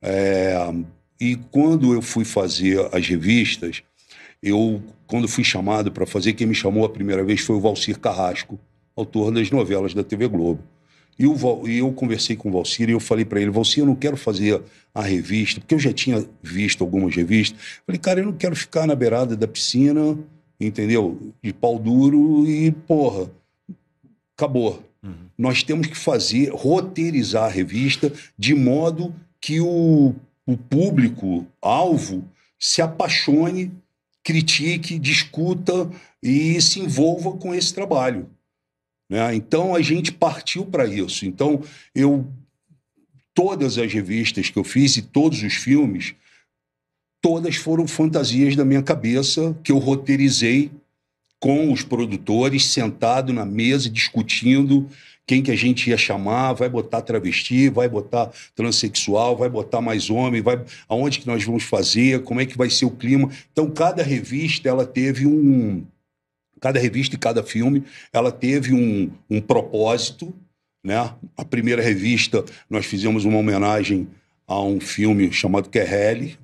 É, e quando eu fui fazer as revistas, eu, quando fui chamado para fazer, quem me chamou a primeira vez foi o Valcir Carrasco, autor das novelas da TV Globo. E, o, e eu conversei com o Valcir e eu falei para ele, Valcir, eu não quero fazer a revista, porque eu já tinha visto algumas revistas. Eu falei, cara, eu não quero ficar na beirada da piscina, entendeu? De pau duro e, porra, acabou. Uhum. Nós temos que fazer, roteirizar a revista de modo que o, o público, alvo, se apaixone, critique, discuta e se envolva com esse trabalho. Né? Então a gente partiu para isso. Então eu todas as revistas que eu fiz e todos os filmes, todas foram fantasias da minha cabeça que eu roteirizei com os produtores, sentado na mesa, discutindo quem que a gente ia chamar, vai botar travesti, vai botar transexual, vai botar mais homem, vai aonde que nós vamos fazer, como é que vai ser o clima. Então cada revista ela teve um cada revista e cada filme ela teve um, um propósito, né? A primeira revista nós fizemos uma homenagem a um filme chamado Kerrelli,